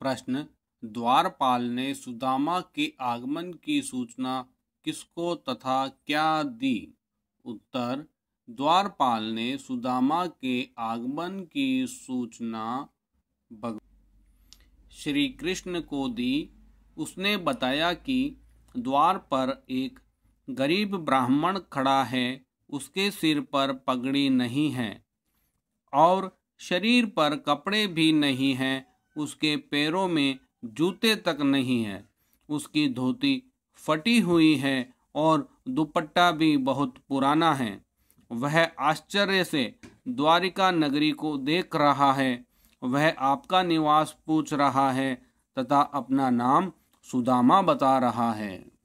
प्रश्न द्वारपाल ने सुदामा के आगमन की सूचना किसको तथा क्या दी उत्तर द्वारपाल ने सुदामा के आगमन की सूचना श्री कृष्ण को दी उसने बताया कि द्वार पर एक गरीब ब्राह्मण खड़ा है उसके सिर पर पगड़ी नहीं है और शरीर पर कपड़े भी नहीं हैं उसके पैरों में जूते तक नहीं है उसकी धोती फटी हुई है और दुपट्टा भी बहुत पुराना है वह आश्चर्य से द्वारिका नगरी को देख रहा है वह आपका निवास पूछ रहा है तथा अपना नाम सुदामा बता रहा है